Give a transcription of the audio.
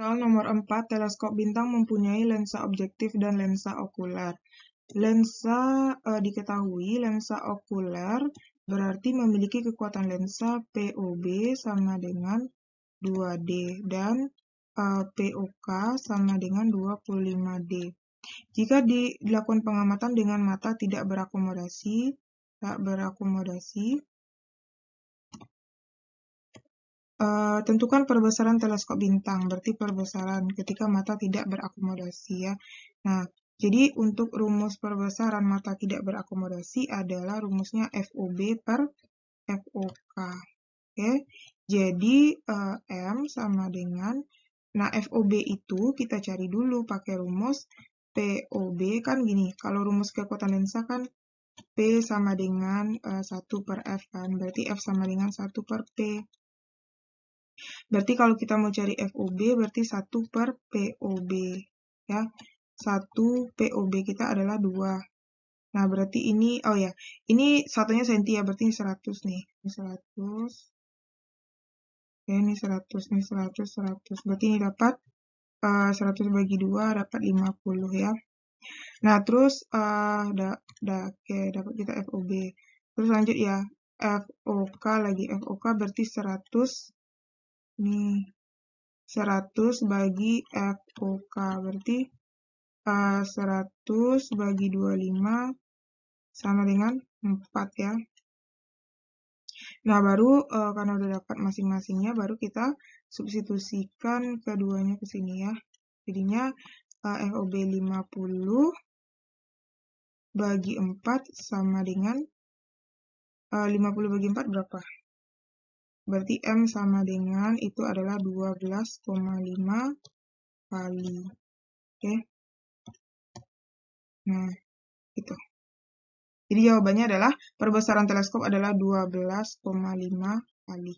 Soal nomor 4, teleskop bintang mempunyai lensa objektif dan lensa okuler. Lensa e, diketahui, lensa okuler berarti memiliki kekuatan lensa POB sama dengan 2D dan e, POK sama dengan 25D. Jika dilakukan pengamatan dengan mata tidak berakomodasi, tak berakomodasi, Uh, tentukan perbesaran teleskop bintang, berarti perbesaran ketika mata tidak berakomodasi ya. Nah, jadi untuk rumus perbesaran mata tidak berakomodasi adalah rumusnya FOB per FOK. Oke. Jadi uh, M sama dengan nah FOB itu kita cari dulu pakai rumus POB kan gini. Kalau rumus kekuatan lensa kan P sama dengan uh, eh, 1 per F kan. Berarti F sama dengan 1 per P. Berarti kalau kita mau cari FOB berarti 1 per POB ya. 1 POB kita adalah 2. Nah, berarti ini oh ya, ini satunya senti ya, berarti ini 100 nih. Ini 100. Ya, ini 100, ini 100, 100. Berarti ini dapat uh, eh, 100 bagi 2 dapat 50 ya. Nah, terus uh, da, da, oke, dapat kita FOB. Terus lanjut ya, FOK lagi. FOK berarti 100 ini hmm, 100 bagi FOK berarti uh, eh, 100 bagi 25 sama dengan 4 ya. Nah, baru uh, karena udah dapat masing-masingnya, baru kita substitusikan keduanya ke sini ya. Jadinya uh, FOB 50 bagi 4 sama dengan eh, uh, 50 bagi 4 berapa? Berarti M sama dengan itu adalah 12,5 kali. Oke. Nah, itu. Jadi jawabannya adalah perbesaran teleskop adalah 12,5 kali.